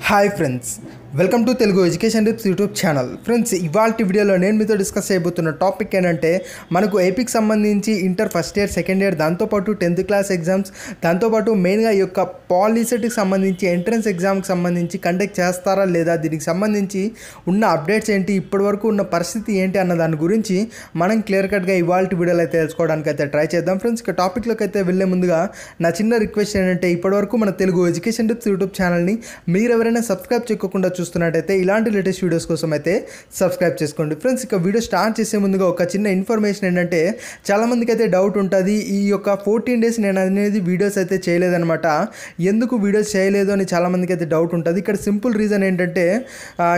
Hi friends, welcome to Telugu education tips YouTube channel friends ఇవాళ వీడియోలో నేను మీతో డిస్కస్ చేయబోతున్న టాపిక్ ఏంటంటే మనకు ఏపీకి సంబంధించి inter first year second year దాంతోపాటు టెన్త్ క్లాస్ ఎగ్జామ్స్ దాంతోపాటు మెయిన్గా ఈ యొక్క పాలిసెట్కి సంబంధించి ఎంట్రన్స్ ఎగ్జామ్కి సంబంధించి కండక్ట్ చేస్తారా లేదా దీనికి సంబంధించి ఉన్న అప్డేట్స్ ఏంటి ఇప్పటివరకు ఉన్న పరిస్థితి ఏంటి అన్న దాని గురించి మనం క్లియర్ కట్గా ఇవాళ వీడియోలో అయితే తెలుసుకోవడానికి అయితే ట్రై చేద్దాం ఫ్రెండ్స్ ఇక టాపిక్లోకి అయితే వెళ్ళే ముందుగా నా చిన్న రిక్వెస్ట్ ఏంటంటే ఇప్పటివరకు మన తెలుగు ఎడ్యుకేషన్ టిప్స్ యూట్యూబ్ ఛానల్ని మీరు ఎవరైనా సబ్స్క్రైబ్ చేయకుండా చూస్తున్నట్టయితే ఇలాంటి లేటెస్ట్ వీడియోస్ కోసం అయితే సబ్స్క్రైబ్ చేసుకోండి ఫ్రెండ్స్ ఇక వీడియో స్టార్ట్ చేసే ముందుగా ఒక చిన్న ఇన్ఫర్మేషన్ ఏంటంటే చాలామందికి అయితే డౌట్ ఉంటుంది ఈ యొక్క ఫోర్టీన్ డేస్ నేను అనేది వీడియోస్ అయితే చేయలేదనమాట ఎందుకు వీడియోస్ చేయలేదు అని చాలామందికి అయితే డౌట్ ఉంటుంది ఇక్కడ సింపుల్ రీజన్ ఏంటంటే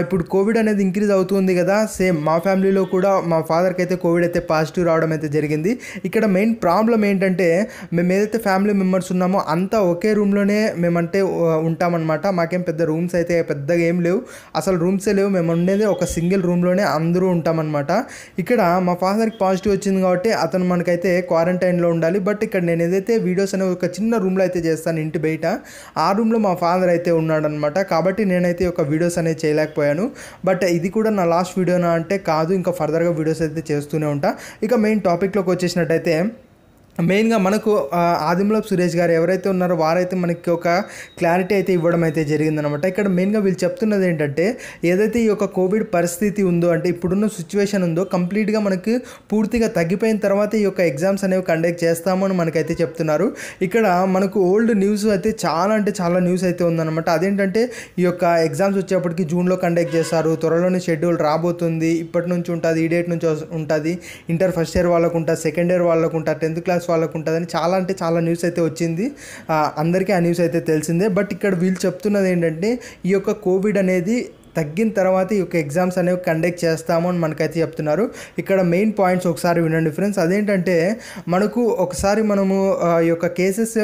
ఇప్పుడు కోవిడ్ అనేది ఇంక్రీజ్ అవుతుంది కదా సేమ్ మా ఫ్యామిలీలో కూడా మా ఫాదర్కి అయితే కోవిడ్ అయితే పాజిటివ్ రావడం అయితే జరిగింది ఇక్కడ మెయిన్ ప్రాబ్లం ఏంటంటే మేము ఏదైతే ఫ్యామిలీ మెంబర్స్ ఉన్నామో అంతా ఒకే రూమ్లోనే మేమంటే ఉంటామన్నమాట మాకేం పెద్ద రూమ్స్ అయితే పెద్దగా ఏం లేవు లేవు అసలు రూమ్సే లేవు మేము ఉండేది ఒక సింగిల్ రూమ్లోనే అందరూ ఉంటామన్నమాట ఇక్కడ మా ఫాదర్కి పాజిటివ్ వచ్చింది కాబట్టి అతను మనకైతే క్వారంటైన్లో ఉండాలి బట్ ఇక్కడ నేను ఏదైతే వీడియోస్ అనే ఒక చిన్న రూమ్లో అయితే చేస్తాను ఇంటి బయట ఆ రూమ్లో మా ఫాదర్ అయితే ఉన్నాడనమాట కాబట్టి నేనైతే ఒక వీడియోస్ అనేది చేయలేకపోయాను బట్ ఇది కూడా నా లాస్ట్ వీడియోనా అంటే కాదు ఇంకా ఫర్దర్గా వీడియోస్ అయితే చేస్తూనే ఉంటా ఇక మెయిన్ టాపిక్లోకి వచ్చేసినట్టయితే మెయిన్గా మనకు ఆదిమలపు సురేష్ గారు ఎవరైతే ఉన్నారో వారైతే మనకి ఒక క్లారిటీ అయితే ఇవ్వడం అయితే జరిగిందనమాట ఇక్కడ మెయిన్గా వీళ్ళు చెప్తున్నది ఏంటంటే ఏదైతే ఈ యొక్క కోవిడ్ పరిస్థితి ఉందో అంటే ఇప్పుడున్న సిచ్యువేషన్ ఉందో కంప్లీట్గా మనకి పూర్తిగా తగ్గిపోయిన తర్వాత ఈ యొక్క ఎగ్జామ్స్ అనేవి కండక్ట్ చేస్తామని మనకైతే చెప్తున్నారు ఇక్కడ మనకు ఓల్డ్ న్యూస్ అయితే చాలా అంటే చాలా న్యూస్ అయితే ఉందన్నమాట అదేంటంటే ఈ యొక్క ఎగ్జామ్స్ వచ్చేప్పటికి జూన్లో కండక్ట్ చేస్తారు త్వరలోనే షెడ్యూల్ రాబోతుంది ఇప్పటి నుంచి ఉంటుంది ఈ డేట్ నుంచి ఉంటుంది ఇంటర్ ఫస్ట్ ఇయర్ వాళ్ళకు సెకండ్ ఇయర్ వాళ్ళకుంటా టెన్త్ క్లాస్ టీచర్స్ వాళ్ళకు ఉంటుందని చాలా అంటే చాలా న్యూస్ అయితే వచ్చింది అందరికీ ఆ న్యూస్ అయితే తెలిసిందే బట్ ఇక్కడ వీళ్ళు చెప్తున్నది ఏంటంటే ఈ యొక్క కోవిడ్ అనేది తగ్గిన తర్వాత ఈ యొక్క ఎగ్జామ్స్ అనేవి కండక్ట్ చేస్తాము అని మనకైతే చెప్తున్నారు ఇక్కడ మెయిన్ పాయింట్స్ ఒకసారి వినండి ఫ్రెండ్స్ అదేంటంటే మనకు ఒకసారి మనము ఈ యొక్క కేసెస్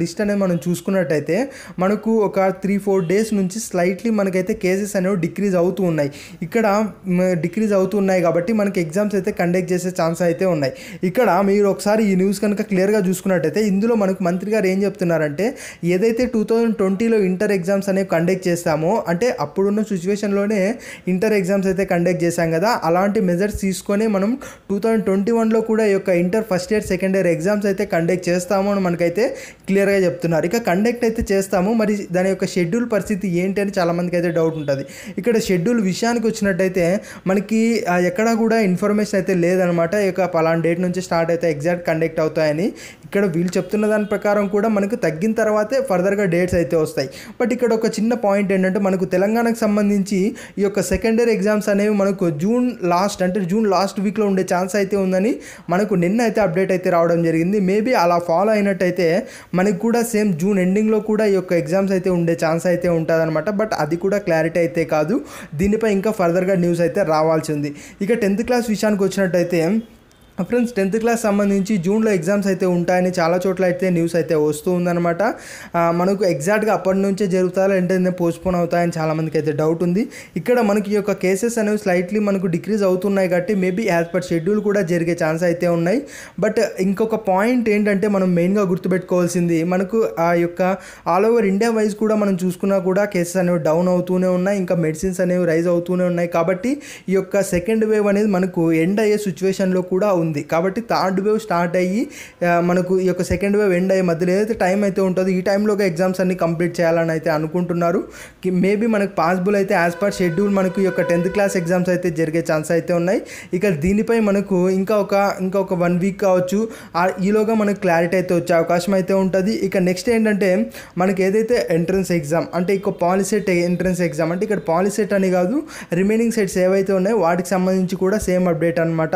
లిస్ట్ అనేది మనం చూసుకున్నట్టయితే మనకు ఒక త్రీ ఫోర్ డేస్ నుంచి స్లైట్లీ మనకైతే కేసెస్ అనేవి డిక్రీజ్ అవుతూ ఉన్నాయి ఇక్కడ డిక్రీజ్ అవుతూ ఉన్నాయి కాబట్టి మనకి ఎగ్జామ్స్ అయితే కండక్ట్ చేసే ఛాన్స్ అయితే ఉన్నాయి ఇక్కడ మీరు ఒకసారి ఈ న్యూస్ కనుక క్లియర్గా చూసుకున్నట్టయితే ఇందులో మనకు మంత్రి గారు ఏం చెప్తున్నారంటే ఏదైతే టూ థౌజండ్ ట్వంటీలో ఇంటర్ ఎగ్జామ్స్ అనేవి కండక్ట్ చేస్తామో అంటే అప్పుడున్న సిచ్యువేషన్ సిచ్యువేషన్లోనే ఇంటర్ ఎగ్జామ్స్ అయితే కండక్ట్ చేశాం కదా అలాంటి మెజర్స్ తీసుకొని మనం టూ థౌజండ్ ట్వంటీ వన్లో కూడా ఈ యొక్క inter first year second year exams అయితే కండక్ట్ చేస్తాము అని మనకైతే క్లియర్గా చెప్తున్నారు ఇక కండక్ట్ అయితే చేస్తాము మరి దాని యొక్క షెడ్యూల్ పరిస్థితి ఏంటి అని చాలామందికి అయితే డౌట్ ఉంటుంది ఇక్కడ షెడ్యూల్ విషయానికి వచ్చినట్టయితే మనకి ఎక్కడా కూడా ఇన్ఫర్మేషన్ అయితే లేదనమాట ఇక పలానా డేట్ నుంచి స్టార్ట్ అయితే ఎగ్జాక్ట్ కండక్ట్ అవుతాయని ఇక్కడ వీళ్ళు చెప్తున్న దాని ప్రకారం కూడా మనకు తగ్గిన తర్వాతే ఫర్దర్గా డేట్స్ అయితే వస్తాయి బట్ ఇక్కడ ఒక చిన్న పాయింట్ ఏంటంటే మనకు తెలంగాణకు సంబంధించి ఈ యొక్క సెకండరీ ఎగ్జామ్స్ అనేవి మనకు జూన్ లాస్ట్ అంటే జూన్ లాస్ట్ వీక్లో ఉండే ఛాన్స్ అయితే ఉందని మనకు నిన్న అయితే అప్డేట్ అయితే రావడం జరిగింది మేబీ అలా ఫాలో అయినట్టయితే మనకు కూడా సేమ్ జూన్ ఎండింగ్లో కూడా ఈ యొక్క ఎగ్జామ్స్ అయితే ఉండే ఛాన్స్ అయితే ఉంటుందన్నమాట బట్ అది కూడా క్లారిటీ అయితే కాదు దీనిపై ఇంకా ఫర్దర్గా న్యూస్ అయితే రావాల్సి ఉంది ఇక టెన్త్ క్లాస్ విషయానికి వచ్చినట్టయితే ఫ్రెండ్స్ టెన్త్ క్లాస్ సంబంధించి జూన్లో ఎగ్జామ్స్ అయితే ఉంటాయని చాలా చోట్ల అయితే న్యూస్ అయితే వస్తూ ఉందన్నమాట మనకు ఎగ్జాక్ట్గా అప్పటి నుంచే జరుగుతాయో లేదంటే పోస్ట్పోన్ అవుతాయని చాలామందికి అయితే డౌట్ ఉంది ఇక్కడ మనకి ఈ యొక్క కేసెస్ అనేవి స్లైట్లీ మనకు డిక్రీజ్ అవుతున్నాయి కాబట్టి మేబీ యాజ్ పర్ షెడ్యూల్ కూడా జరిగే ఛాన్స్ అయితే ఉన్నాయి బట్ ఇంకొక పాయింట్ ఏంటంటే మనం మెయిన్గా గుర్తుపెట్టుకోవాల్సింది మనకు ఆ యొక్క ఆల్ ఓవర్ ఇండియా వైజ్ కూడా మనం చూసుకున్నా కూడా కేసెస్ అనేవి డౌన్ అవుతూనే ఉన్నాయి ఇంకా మెడిసిన్స్ అనేవి రైజ్ అవుతూనే ఉన్నాయి కాబట్టి ఈ యొక్క సెకండ్ వేవ్ అనేది మనకు ఎండ్ అయ్యే సిచ్యువేషన్లో కూడా ఉంది కాబట్టి థర్డ్ వేవ్ స్టార్ట్ అయ్యి మనకు ఈ యొక్క సెకండ్ వేవ్ ఎండ్ అయ్యే మధ్యలో ఏదైతే టైం అయితే ఉంటుందో ఈ టైంలో ఎగ్జామ్స్ అన్ని కంప్లీట్ చేయాలని అయితే అనుకుంటున్నారు మేబీ మనకు పాసిబుల్ అయితే యాజ్ పర్ షెడ్యూల్ మనకు ఈ యొక్క టెన్త్ క్లాస్ ఎగ్జామ్స్ అయితే జరిగే ఛాన్స్ అయితే ఉన్నాయి ఇక దీనిపై మనకు ఇంకా ఒక ఇంకా ఒక వన్ వీక్ కావచ్చు ఈలోగా మనకు క్లారిటీ అయితే వచ్చే అవకాశం అయితే ఉంటుంది ఇక నెక్స్ట్ ఏంటంటే మనకి ఏదైతే ఎంట్రన్స్ ఎగ్జామ్ అంటే ఇక పాలిసెట్ ఎంట్రన్స్ ఎగ్జామ్ అంటే ఇక్కడ పాలిసెట్ అని కాదు రిమైనింగ్ సెట్స్ ఏవైతే ఉన్నాయో వాటికి సంబంధించి కూడా సేమ్ అప్డేట్ అనమాట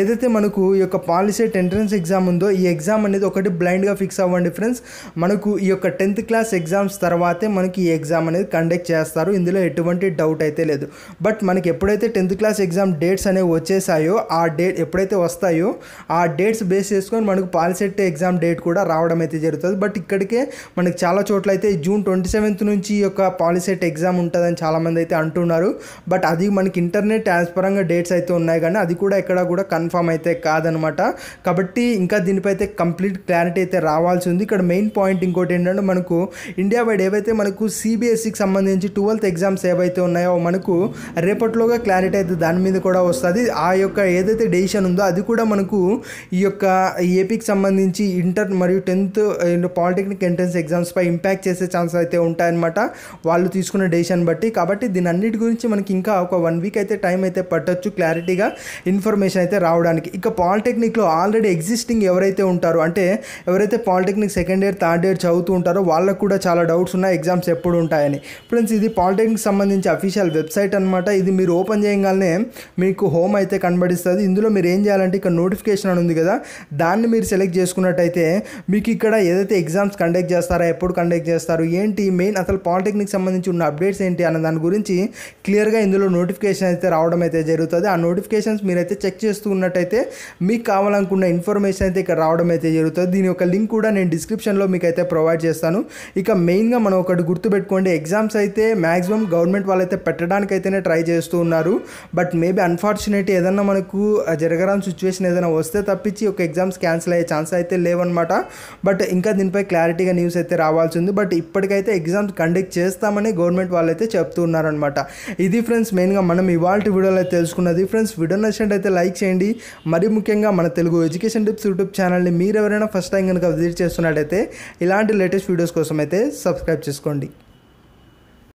ఏదైతే మనకు మనకు ఈ యొక్క పాలిసెట్ ఎంట్రన్స్ ఎగ్జామ్ ఉందో ఈ ఎగ్జామ్ అనేది ఒకటి బ్లైండ్గా ఫిక్స్ అవ్వండి ఫ్రెండ్స్ మనకు ఈ యొక్క టెన్త్ క్లాస్ ఎగ్జామ్స్ తర్వాతే మనకి ఈ ఎగ్జామ్ అనేది కండక్ట్ చేస్తారు ఇందులో ఎటువంటి డౌట్ అయితే లేదు బట్ మనకి ఎప్పుడైతే టెన్త్ క్లాస్ ఎగ్జామ్ డేట్స్ అనేవి వచ్చేసాయో ఆ డేట్ ఎప్పుడైతే వస్తాయో ఆ డేట్స్ బేస్ చేసుకొని మనకు పాలిసెట్ ఎగ్జామ్ డేట్ కూడా రావడం అయితే జరుగుతుంది బట్ ఇక్కడికే మనకి చాలా చోట్ల అయితే జూన్ ట్వంటీ సెవెంత్ నుంచి ఈ యొక్క పాలిసెట్ ఎగ్జామ్ ఉంటుందని చాలామంది అయితే అంటున్నారు బట్ అది మనకి ఇంటర్నెట్ యాజ్ పరంగా డేట్స్ అయితే ఉన్నాయి కానీ అది కూడా ఎక్కడ కూడా కన్ఫామ్ అయితే కాదనమాట కాబట్టి ఇంకా దీనిపై అయితే కంప్లీట్ క్లారిటీ అయితే రావాల్సి ఉంది ఇక్కడ మెయిన్ పాయింట్ ఇంకోటి ఏంటంటే మనకు ఇండియా వైడ్ ఏవైతే మనకు సిబిఎస్ఈకి e సంబంధించి ట్వెల్త్ ఎగ్జామ్స్ ఏవైతే ఉన్నాయో మనకు రేపట్లోగా క్లారిటీ అయితే దాని మీద కూడా వస్తుంది ఆ యొక్క ఏదైతే డెసిషన్ ఉందో అది కూడా మనకు ఈ యొక్క ఏపీకి సంబంధించి ఇంటర్ మరియు టెన్త్ పాలిటెక్నిక్ ఎంట్రన్స్ పై ఇంపాక్ట్ చేసే ఛాన్స్ అయితే ఉంటాయన్నమాట వాళ్ళు తీసుకున్న డెసిషన్ బట్టి కాబట్టి దీని అన్నిటి గురించి మనకి ఇంకా ఒక వన్ వీక్ అయితే టైం అయితే పట్టొచ్చు క్లారిటీగా ఇన్ఫర్మేషన్ అయితే రావడానికి ఇక ఇంకా పాలిటెక్నిక్లో ఆల్రెడీ ఎగ్జిస్టింగ్ ఎవరైతే ఉంటారో అంటే ఎవరైతే polytechnic second year third year చదువుతూ ఉంటారో వాళ్ళకు కూడా చాలా డౌట్స్ ఉన్నాయి ఎగ్జామ్స్ ఎప్పుడు ఉంటాయని ఫ్రెండ్స్ ఇది పాలిటెక్నిక్ సంబంధించి అఫీషియల్ వెబ్సైట్ అనమాట ఇది మీరు ఓపెన్ చేయగానే మీకు హోమ్ అయితే కనబడిస్తుంది ఇందులో మీరు ఏం చేయాలంటే ఇక్కడ నోటిఫికేషన్ అని ఉంది కదా దాన్ని మీరు సెలెక్ట్ చేసుకున్నట్టయితే మీకు ఇక్కడ ఏదైతే ఎగ్జామ్స్ కండక్ట్ చేస్తారో ఎప్పుడు కండక్ట్ చేస్తారు ఏంటి మెయిన్ అసలు పాలిటెక్నిక్ సంబంధించి ఉన్న అప్డేట్స్ ఏంటి అన్న దాని గురించి క్లియర్గా ఇందులో నోటిఫికేషన్ అయితే రావడం అయితే జరుగుతుంది ఆ నోటిఫికేషన్స్ మీరైతే చెక్ చేస్తూ ఉన్నట్టయితే మీకు కావాలనుకున్న ఇన్ఫర్మేషన్ అయితే ఇక్కడ రావడం అయితే జరుగుతుంది దీని యొక్క లింక్ కూడా నేను డిస్క్రిప్షన్లో మీకు అయితే ప్రొవైడ్ చేస్తాను ఇక మెయిన్గా మనం ఒకటి గుర్తుపెట్టుకోండి ఎగ్జామ్స్ అయితే మ్యాక్సిమం గవర్నమెంట్ వాళ్ళైతే పెట్టడానికి అయితేనే ట్రై చేస్తూ ఉన్నారు బట్ మేబీ అన్ఫార్చునేట్ ఏదన్నా మనకు జరగరాని సిచ్యువేషన్ ఏదైనా వస్తే తప్పించి ఒక ఎగ్జామ్స్ క్యాన్సిల్ అయ్యే ఛాన్స్ అయితే లేవన్నమాట బట్ ఇంకా దీనిపై క్లారిటీగా న్యూస్ అయితే రావాల్సి ఉంది బట్ ఇప్పటికైతే ఎగ్జామ్స్ కండక్ట్ చేస్తామని గవర్నమెంట్ వాళ్ళైతే చెప్తూ ఉన్నారనమాట ఇది ఫ్రెండ్స్ మెయిన్గా మనం ఇవాళ వీడియోలో తెలుసుకున్నది ఫ్రెండ్స్ వీడియో నచ్చినట్టు అయితే లైక్ చేయండి మరి మరీ ముఖ్యంగా మన తెలుగు ఎడ్యుకేషన్ టిప్స్ యూట్యూబ్ ఛానల్ని మీరు ఎవరైనా ఫస్ట్ టైం కనుక విజిట్ చేస్తున్నట్టయితే ఇలాంటి లేటెస్ట్ వీడియోస్ కోసం అయితే సబ్స్క్రైబ్ చేసుకోండి